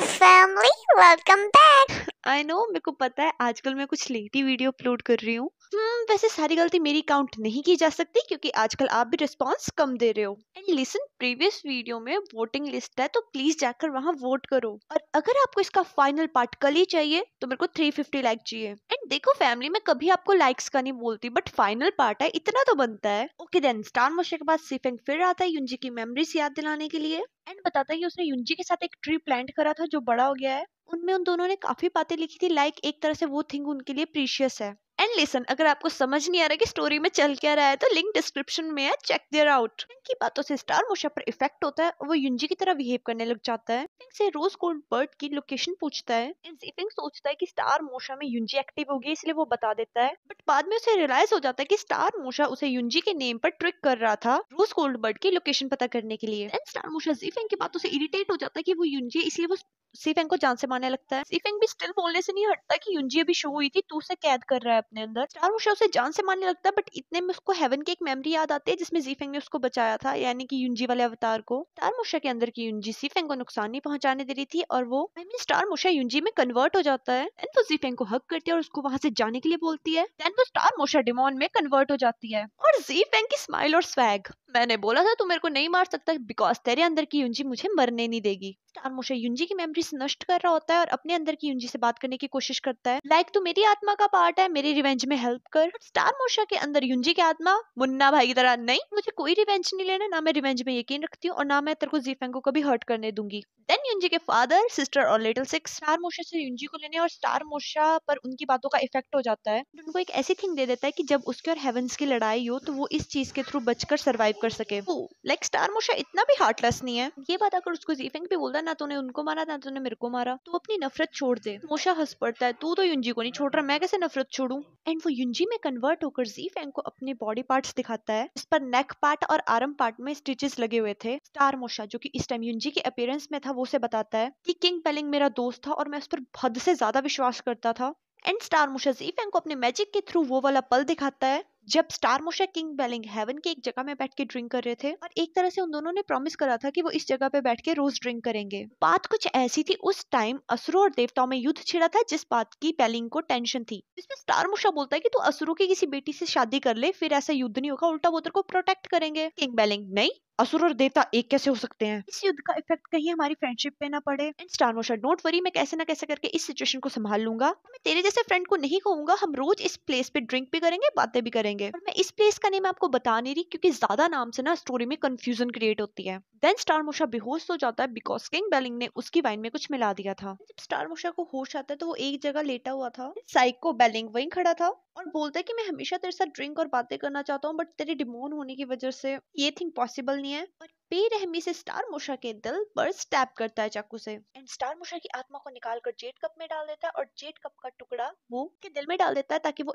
Family welcome back I know मेरे को पता है आजकल मैं कुछ लेटी वीडियो अपलोड कर रही हूँ hmm, वैसे सारी गलती मेरी काउंट नहीं की जा सकती क्योंकि आजकल आप भी रिस्पॉन्स कम दे रहे हो एंड लिसन प्रीवियस वीडियो में वोटिंग लिस्ट है तो प्लीज जाकर वहाँ वोट करो और अगर आपको इसका फाइनल पार्ट कल ही चाहिए तो मेरे को थ्री फिफ्टी लाइक चाहिए देखो फैमिली में कभी आपको लाइक्स का नहीं बोलती बट फाइनल पार्ट है इतना तो बनता है ओके देन स्टार मोशे के बाद सिफेंग फिर आता है युनजी की मेमोरीज याद दिलाने के लिए एंड बताता है कि उसने युनजी के साथ एक ट्री प्लांट करा था जो बड़ा हो गया है उनमें उन दोनों ने काफी बातें लिखी थी लाइक एक तरह से वो थिंग उनके लिए प्रीशियस है एंड लिसन अगर आपको समझ नहीं आ रहा कि स्टोरी में चल क्या रहा है तो लिंक डिस्क्रिप्शन में है चेक देयर आउट की बातों से स्टार मोशा पर इफेक्ट होता है वो युंजी की तरह बिहेव करने लग जाता है से रोज गोल्ड बर्ड की लोकेशन पूछता है एंड जीफिंग सोचता है कि स्टार मोशा में युंजी एक्टिव होगी इसलिए वो बता देता है बट बाद में उसे रियलाइज हो जाता है की स्टार मोशा उसे युंजी के नेम पर ट्रिक कर रहा था रोज गोल्ड बर्ड की लोकेशन पता करने के लिए एंड स्टार मोशा जीफिंग की बातों से इरिटेट हो जाता है की वो युंजी इसलिए वो सीफेंग को जान से मारने लगता है सीफेंग भी स्टिल बोलने से नहीं हटता कि युजी अभी शो हुई थी तू उसे कैद कर रहा है अपने अंदर स्टार उषा उसे जान से मारने लगता है बट इतने में उसको हेवन की एक मेमोरी याद आती है जिसमें जीफेंग ने उसको बचाया था यानी कि युजी वाले अवतार को स्टार मुशा के अंदर की युनजी सीफेंग को नुकसान नहीं पहुंचाने दे रही थी और वो स्टार मुशा युजी में कन्वर्ट हो जाता है देन वो जीफेंग को हक करती है और उसको वहां से जाने के लिए बोलती है देन वो स्टार मुशा डिमोन में कन्वर्ट हो जाती है और जीफेंग की स्माइल और स्वैग मैंने बोला था तू मेरे को नहीं मार सकता बिकॉज तेरे अंदर की युंजी मुझे मरने नहीं देगी स्टार मोशा युंजी की मेमोरी इब्लिस नष्ट कर रहा होता है और अपने अंदर की यूनजी से बात करने की कोशिश करता है लाइक तो मेरी आत्मा का पार्ट है मेरी रिवेंज में हेल्प कर स्टार मोशा के अंदर यूनजी की आत्मा मुन्ना भाई की तरह नहीं मुझे कोई रिवेंज नहीं लेना ना मैं रिवेंज में यकीन रखती हूँ और ना मैं तेरे को जीफेंग को कभी हर्ट करने दूंगी देन यूनजी के फादर सिस्टर और लिटिल सिक्स स्टार मोशा से यूनजी को लेने और स्टार मोशा पर उनकी बातों का इफेक्ट हो जाता है उनको एक ऐसी थिंग दे देता है कि जब उसके और हेवंस की लड़ाई हो तो वो इस चीज के थ्रू बचकर सर्वाइव कर सके लाइक स्टार मोशा इतना भी हार्टलेस नहीं है ये बात अगर उसको जीफेंग भी बोलता ना तो उन्हें उनको मारा ना तो उसने मेरे को मारा तू तो अपनी नफरत छोड़ दे मोशा हंस पड़ता है तू तो युंजी को नहीं छोड़ रहा मैं कैसे नफरत छोड़ू एंड वो युंजी में कन्वर्ट होकर जी फैंग को अपने बॉडी पार्ट दिखाता है इस पर नेक पार्ट और आर्म पार्ट में स्टिचेस लगे हुए थे स्टार मोशा जो की इस टाइम युंजी के अपेयरेंस में था वो उसे बताता है की किंग पेलिंग मेरा दोस्त था और मैं उस पर हद से ज्यादा विश्वास करता था एंड स्टार मोशा जी फैंग को अपने मैजिक के थ्रू वो वाला पल दिखाता है जब स्टार मोशा किंग बेलिंग हेवन के एक जगह में बैठ के ड्रिंक कर रहे थे और एक तरह से उन दोनों ने प्रॉमिस करा था कि वो इस जगह पे बैठ के रोज ड्रिंक करेंगे बात कुछ ऐसी थी उस टाइम असुरों और देवताओं में युद्ध छिड़ा था जिस बात की बेलिंग को टेंशन थी जिसमें स्टार मोशा बोलता है की तू असुरों की किसी बेटी से शादी कर ले फिर ऐसा युद्ध नहीं होगा उल्टा वो तेरे को प्रोटेक्ट करेंगे किंग बेलिंग नहीं असुर और देवता एक कैसे हो सकते हैं इस युद्ध का इफेक्ट कहीं हमारी फ्रेंडशिप पे ना पड़े एंड स्टानो डोंट वरी मैं कैसे ना कैसे करके इस सिचुएशन को संभाल लूंगा मैं तेरे जैसे फ्रेंड को नहीं कहूंगा हम रोज इस प्लेस पे ड्रिंक भी करेंगे बातें भी करेंगे और मैं इस प्लेस का नेम आपको बता नहीं रही क्योंकि ज्यादा नाम से ना स्टोरी में कंफ्यूजन क्रिएट होती है देन स्टार मोशा बेहोश हो जाता है बिकॉज किंग बेलिंग ने उसकी वाइन में कुछ मिला दिया था जब स्टार मोशा को होश आता है तो वो एक जगह लेटा हुआ था साइको बेलिंग वहीं खड़ा था और बोलता है कि मैं हमेशा तेरे साथ ड्रिंक और बातें करना चाहता हूँ बट तेरे डिमोन होने की वजह से ये थिंग पॉसिबल नहीं है और बेरहमी से स्टार मोशा के दिल पर स्टैप करता है चाकू से एंड स्टार मोशा की आत्मा को निकाल कर जेट कप में डाल देता है और जेट कप का टुकड़ा वो के दिल में डाल देता है ताकि वो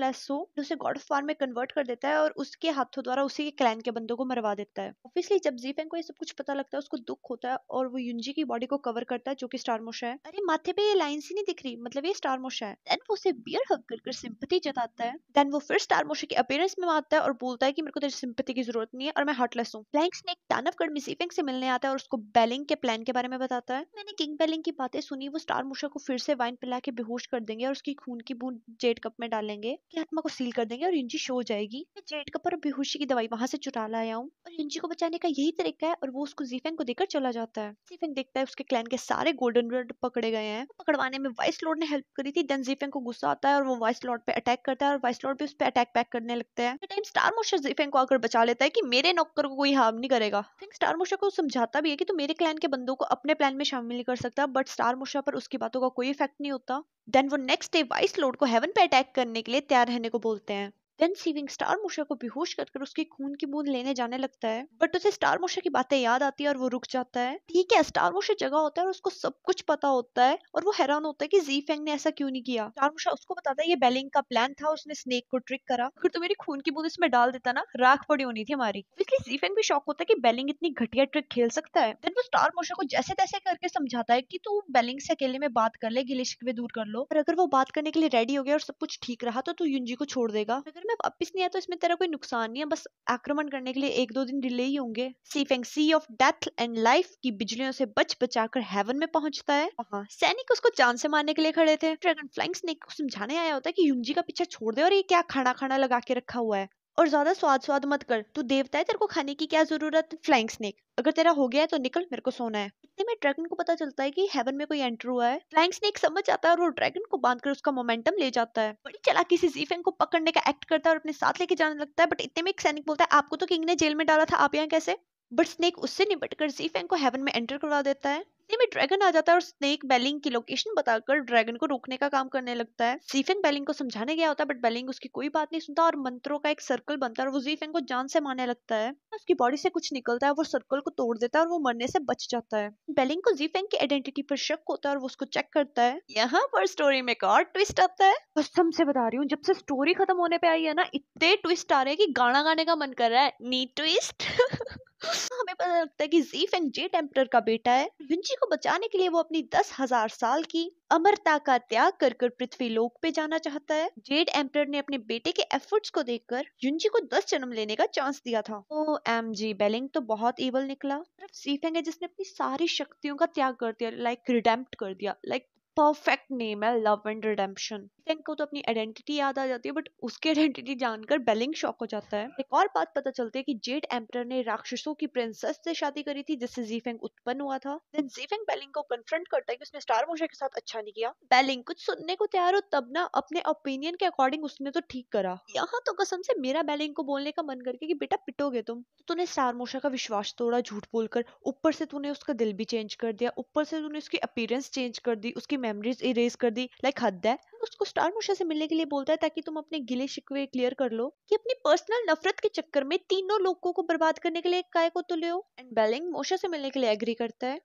लेस हो उसे गॉड ऑफ वार में कन्वर्ट कर देता है और उसके हाथों द्वारा उसी के क्लैन के बंदों को मरवा देता है ऑब्वियसली जब जी को ये सब कुछ पता लगता है उसको दुख होता है और वो युंजी की बॉडी को कवर करता है जो की स्टार मोशा है अरे माथे पे ये लाइन ही नहीं दिख रही मतलब ये स्टार मोशा है देन वो उसे बियर हक कर सिंपति जताता है देन वो फिर स्टार मोशा की अपेयरेंस में आता है और बोलता है की मेरे को तेरी सिंपति की जरूरत नहीं है और मैं हार्टलेस हूँ ब्लैंक स्नेक दानवगढ़ कर्मी सीफिंग से मिलने आता है और उसको बेलिंग के प्लान के बारे में बताता है मैंने किंग बेलिंग की बातें सुनी वो स्टार मुशा को फिर से वाइन पिला के बेहोश कर देंगे और उसकी खून की बूंद जेड कप में डालेंगे की आत्मा को सील कर देंगे और शो हो जाएगी मैं जेड कप और बेहोशी की दवाई वहां से चुरा लाया हूँ और इंजी को बचाने का यही तरीका है और वो उसको जीफेंग को देकर चला जाता है जीफेंग देखता है उसके क्लैन के सारे गोल्डन रेड पकड़े गए हैं पकड़वाने में वाइस लॉर्ड ने हेल्प करी थी देन जीफेंग को गुस्सा आता है और वो वाइस लॉर्ड पे अटैक करता है और वाइस लॉर्ड भी उस पर अटैक पैक करने लगता है टाइम स्टार मोशर जीफेंग को आकर बचा लेता है की मेरे नौकर को कोई हार्म नहीं करेगा थिंक स्टार मोशा को समझाता भी है कि तुम तो मेरे क्लैन के बंदों को अपने प्लान में शामिल नहीं कर सकता बट स्टार मोशा पर उसकी बातों का कोई इफेक्ट नहीं होता देन वो नेक्स्ट डे वाइस लॉर्ड को हेवन पे अटैक करने के लिए तैयार रहने को बोलते हैं देन सीविंग स्टार मोशा को बेहोश कर कर उसके खून की बूंद लेने जाने लगता है बट उसे स्टार मोशा की बातें याद आती है और वो रुक जाता है ठीक है स्टार मोशा जगह होता है और उसको सब कुछ पता होता है और वो हैरान होता है कि जी फेंग ने ऐसा क्यों नहीं किया स्टार मोशा उसको बताता है ये बेलिंग का प्लान था उसने स्नेक को ट्रिक करा फिर तो मेरी खून की बूंद इसमें डाल देता ना राख पड़ी होनी थी हमारी इसलिए जी फेंग भी शौक होता है की बेलिंग इतनी घटिया ट्रिक खेल सकता है देन वो स्टार मोशा को जैसे तैसे करके समझाता है की तू बेलिंग से अकेले में बात कर ले गिले शिकवे दूर कर लो और अगर वो बात करने के लिए रेडी हो गया और सब कुछ ठीक रहा तो तू युंजी को छोड़ देगा अगर अगर मैं वापस नहीं आया तो इसमें तेरा कोई नुकसान नहीं है बस आक्रमण करने के लिए एक दो दिन डिले ही होंगे सीफेंग sea of death and life की बिजलियों से बच बचा कर हेवन में पहुंचता है हाँ। सैनिक उसको जान से मारने के लिए खड़े थे ड्रैगन फ्लाइंग स्नेक को समझाने आया होता है कि युंजी का पीछा छोड़ दे और ये क्या खाना खाना लगा के रखा हुआ है और ज्यादा स्वाद स्वाद मत कर तू देवता है तेरे को खाने की क्या जरूरत फ्लाइंग स्नेक अगर तेरा हो गया है तो निकल मेरे को सोना है इतने में ड्रैगन को पता चलता है कि हेवन में कोई एंटर हुआ है फ्लाइंग स्नेक समझ आता है और वो ड्रैगन को बांधकर उसका मोमेंटम ले जाता है बड़ी चलाकी से जीफेन को पकड़ने का एक्ट करता है और अपने साथ लेके जाने लगता है बट इतने में एक सैनिक बोलता है आपको तो किंग ने जेल में डाला था आप यहाँ कैसे बट स्नेक उससे निपट कर जी फैंग को हेवन में एंटर करवा देता है में ड्रैगन आ जाता है और स्नेक बेलिंग की लोकेशन बताकर ड्रैगन को रोकने का काम करने लगता है जीफेंग बेलिंग को समझाने गया होता है बट बेलिंग उसकी कोई बात नहीं सुनता और मंत्रों का एक सर्कल बनता है और वो जीफेंग को जान से मारने लगता है उसकी बॉडी से कुछ निकलता है वो सर्कल को तोड़ देता है और वो मरने से बच जाता है बेलिंग को जीफेंग की आइडेंटिटी पर शक होता है और वो उसको चेक करता है यहाँ पर स्टोरी में एक और ट्विस्ट आता है कसम से बता रही हूँ जब से स्टोरी खत्म होने पे आई है ना इतने ट्विस्ट आ रहे हैं कि गाना गाने का मन कर रहा है नी ट्विस्ट हाँ, हमें पता लगता है कि जीफ एंड जे एम्पर का बेटा है विंची हम्म। को बचाने के लिए वो अपनी दस हजार साल की अमरता का त्याग कर कर पृथ्वी लोक पे जाना चाहता है जेड एम्पर ने अपने बेटे के एफर्ट्स को देखकर युंजी को दस जन्म लेने का चांस दिया था ओ एम जी बेलिंग तो बहुत ईवल निकला सिर्फ सीफेंग है जिसने अपनी सारी शक्तियों का त्याग कर दिया लाइक like, रिडेम्प्ट कर दिया लाइक परफेक्ट नेम है लव एंड रिडेम्पशन किसन को तो अपनी आइडेंटिटी याद आ जाती है बट उसकी आइडेंटिटी जानकर बेलिंग शॉक हो जाता है एक और बात पता चलती है कि जेट एम्पर ने राक्षसों की प्रिंसेस से शादी करी थी जिससे जीफेंग उत्पन्न हुआ था देन जीफेंग बेलिंग को कन्फ्रंट करता है कि उसने स्टार मोशा के साथ अच्छा नहीं किया बेलिंग कुछ सुनने को तैयार हो तब ना अपने ओपिनियन के अकॉर्डिंग उसने तो ठीक करा यहाँ तो कसम से मेरा बेलिंग को बोलने का मन करके कि बेटा पिटोगे तुम तो तूने स्टार मोशा का विश्वास तोड़ा झूठ बोलकर ऊपर से तूने उसका दिल भी चेंज कर दिया ऊपर से तूने उसकी अपीयरेंस चेंज कर दी उसकी मेमोरीज इरेज कर दी लाइक हद है उसको स्टार मुशा से मिलने के लिए बोलता है ताकि तुम अपने गिले शिकवे क्लियर कर लो कि अपनी पर्सनल नफरत के चक्कर में तीनों लोगों को बर्बाद करने के लिए एक काय को तो लो एंड बेलिंग मोशा से मिलने के लिए एग्री करता है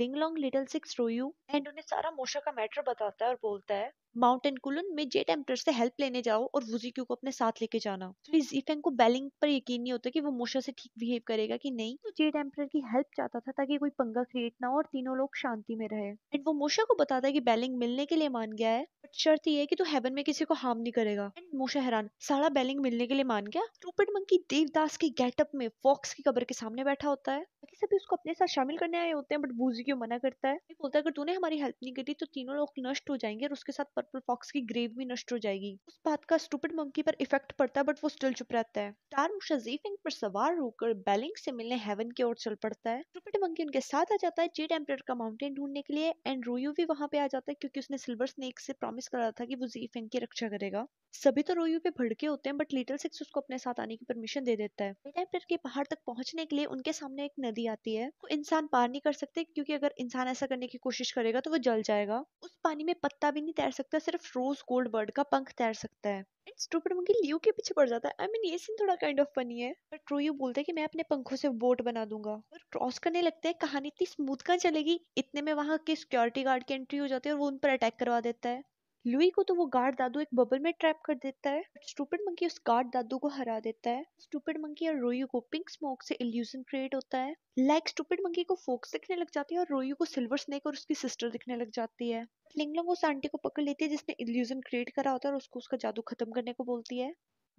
लिंग लॉन्ग लिटिल सिक्स यू एंड उन्हें सारा मोशा का मैटर बताता है और बोलता है माउंट कुलन में जेट एम्पर से हेल्प लेने जाओ और वुजी क्यू को अपने साथ लेके जाना तो जीफेंग हाँ। को बैलिंग पर यकीन नहीं होता कि वो मोशा से ठीक बिहेव करेगा कि नहीं तो जेट एम्पर की हेल्प चाहता था ताकि कोई पंगा क्रिएट ना हो और तीनों लोग शांति में रहे एंड वो मोशा को बताता है कि बैलिंग मिलने के लिए मान गया है बट शर्त यह है कि तू तो हेवन में किसी को हार्म नहीं करेगा एंड मोशा हैरान सारा बैलिंग मिलने के लिए मान गया स्टूपिड मंकी देवदास के गेटअप में फॉक्स की कब्र के सामने बैठा होता है भी उसको अपने साथ शामिल करने आए होते हैं बट बूजी क्यों मना करता है बोलता है अगर तूने हमारी हेल्प नहीं करी तो तीनों लोग नष्ट हो जाएंगे और उसके साथ पर्पल फॉक्स की ग्रेव भी नष्ट हो जाएगी उस बात का स्टूपिड मंकी पर इफेक्ट पड़ता है बट वो स्टिल चुप रहता है टारू शजीफिंग पर सवार होकर बैलिंग से मिलने हेवन की ओर चल पड़ता है स्टूपिड मंकी उनके साथ आ जाता है जेड एम्पर का माउंटेन ढूंढने के लिए एंड रोयू भी वहां पे आ जाता है क्योंकि उसने सिल्वर स्नेक से प्रॉमिस करा था कि वो जीफिंग की रक्षा करेगा सभी तो रोयू पे भड़के होते हैं बट लिटिल सिक्स उसको अपने साथ आने की परमिशन दे देता है जेड एम्पर के पहाड़ तक पहुंचने के लिए उनके सामने एक नदी जाती है तो इंसान पार नहीं कर सकते क्योंकि अगर इंसान ऐसा करने की कोशिश करेगा तो वो जल जाएगा उस पानी में पत्ता भी नहीं तैर सकता सिर्फ रोज गोल्ड बर्ड का पंख तैर सकता है एंड स्टूपिड मंकी लियो के पीछे पड़ जाता है आई I मीन mean, ये सीन थोड़ा काइंड ऑफ फनी है पर ट्रू यू बोलते हैं कि मैं अपने पंखों से बोट बना दूंगा पर क्रॉस करने लगते हैं कहानी इतनी स्मूथ कहाँ चलेगी इतने में वहाँ के सिक्योरिटी गार्ड की एंट्री हो जाती है और वो उन पर अटैक करवा देता है लुई को तो वो गार्ड दादू एक बबल में ट्रैप कर देता है स्टूपिड मंकी उस गार्ड दादू को हरा देता है स्टूपिड मंकी और रोयू को पिंक स्मोक से इल्यूजन क्रिएट होता है लाइक स्टूपिड मंकी को फोक्स दिखने लग जाती है और रोयू को सिल्वर स्नेक और उसकी सिस्टर दिखने लग जाती है लिंगलोंग उस आंटी को पकड़ लेती है जिसने इल्यूजन क्रिएट करा होता है और उसको उसका जादू खत्म करने को बोलती है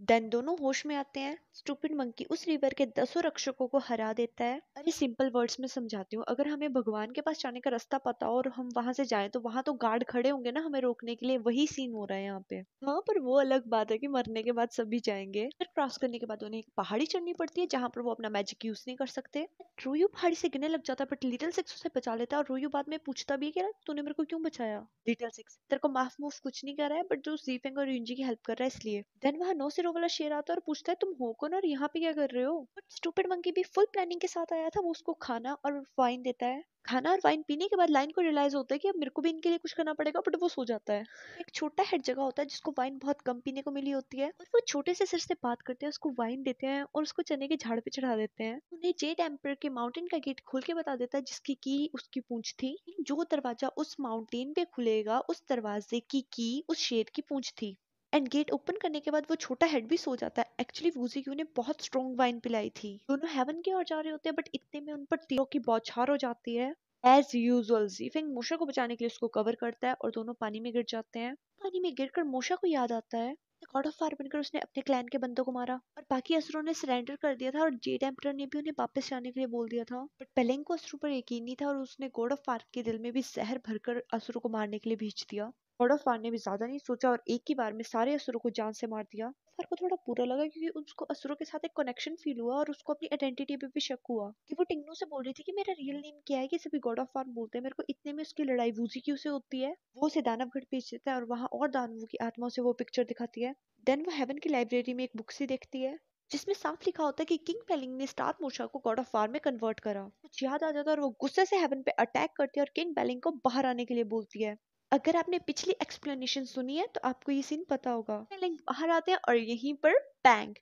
देन दोनों होश में आते हैं स्टूपिड मंकी उस रिवर के दसों रक्षकों को हरा देता है अरे सिंपल वर्ड्स में समझाती हूँ अगर हमें भगवान के पास जाने का रास्ता पता हो और हम वहां से जाएं तो वहां तो गार्ड खड़े होंगे ना हमें रोकने के लिए वही सीन हो रहा है यहाँ पे हाँ पर वो अलग बात है कि मरने के बाद सभी जाएंगे फिर क्रॉस करने के बाद उन्हें एक पहाड़ी चढ़नी पड़ती है जहाँ पर वो अपना मैजिक यूज नहीं कर सकते रोयू पहाड़ी से गिरने लग जाता है बट लिटिल सिक्स उसे बचा लेता है और रोयू बाद में पूछता भी है कि तूने मेरे को क्यों बचाया लिटिल सिक्स तेरे को माफ मूफ कुछ नहीं कर रहा है बट जो जीफेंग और रिंजी की हेल्प कर रहा है इसलिए देन वहाँ नो से फिर वो वाला शेर आता है और पूछता है तुम हो कौन और यहाँ पे क्या कर रहे हो बट स्टूपिड मंकी भी फुल प्लानिंग के साथ आया था वो उसको खाना और वाइन देता है खाना और वाइन पीने के बाद लाइन को रियलाइज होता है कि अब मेरे को भी इनके लिए कुछ करना पड़ेगा बट वो सो जाता है एक छोटा हेड जगह होता है जिसको वाइन बहुत कम पीने को मिली होती है और वो छोटे से सिर से बात करते हैं उसको वाइन देते हैं और उसको चने के झाड़ पे चढ़ा देते हैं उन्हें जे टेम्पर के माउंटेन का गेट खोल के बता देता है जिसकी की उसकी पूंछ थी जो दरवाजा उस माउंटेन पे खुलेगा उस दरवाजे की की उस शेर की पूंछ थी एंड गेट ओपन करने के बाद वो छोटा हेड भी सो जाता है एक्चुअली वूजी क्यू ने बहुत स्ट्रॉन्ग वाइन पिलाई थी दोनों हेवन की ओर जा रहे होते हैं बट इतने में उन पर तीरों की बौछार हो जाती है एज यूजल जीफिंग मोशा को बचाने के लिए उसको कवर करता है और दोनों पानी में गिर जाते हैं पानी में गिरकर मोशा को याद आता है गॉड ऑफ फायर बनकर उसने अपने क्लैन के बंदों को मारा और बाकी असुरों ने सरेंडर कर दिया था और जे टेम्पर ने भी उन्हें वापस जाने के लिए बोल दिया था बट पेलेंग को असुरों पर यकीन नहीं था और उसने गॉड ऑफ फायर के दिल में भी जहर भरकर असरों को मारने के लिए भेज दिया मोडोफान ने भी ज़्यादा नहीं सोचा और एक ही बार में सारे असुरों को जान से मार दिया सर को थोड़ा बुरा लगा क्योंकि उसको असुरों के साथ एक कनेक्शन फील हुआ और उसको अपनी आइडेंटिटी पे भी शक हुआ कि वो टिंगनू से बोल रही थी कि मेरा रियल नेम क्या है कि सभी गॉड ऑफ फार्म बोलते हैं मेरे को इतने में उसकी लड़ाई वूजी की उसे होती है वो उसे दानवगढ़ भेज देता है और वहाँ और दानवों की आत्मा से वो पिक्चर दिखाती है देन वो हेवन की लाइब्रेरी में एक बुक से देखती है जिसमें साफ लिखा होता है कि किंग पेलिंग ने स्टार मोशा को गॉड ऑफ वार में कन्वर्ट करा कुछ याद आ जाता है और वो गुस्से से हेवन पे अटैक करती है और किंग पेलिंग को बाहर आने के लिए बोलती है अगर आपने पिछली एक्सप्लेनेशन सुनी है तो आपको ये सीन पता होगा लिंक बाहर आते हैं और यहीं पर बैंग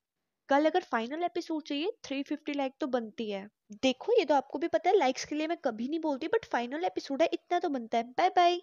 कल अगर फाइनल एपिसोड चाहिए 350 लाइक तो बनती है देखो ये तो आपको भी पता है लाइक्स के लिए मैं कभी नहीं बोलती बट फाइनल एपिसोड है इतना तो बनता है बाय बाय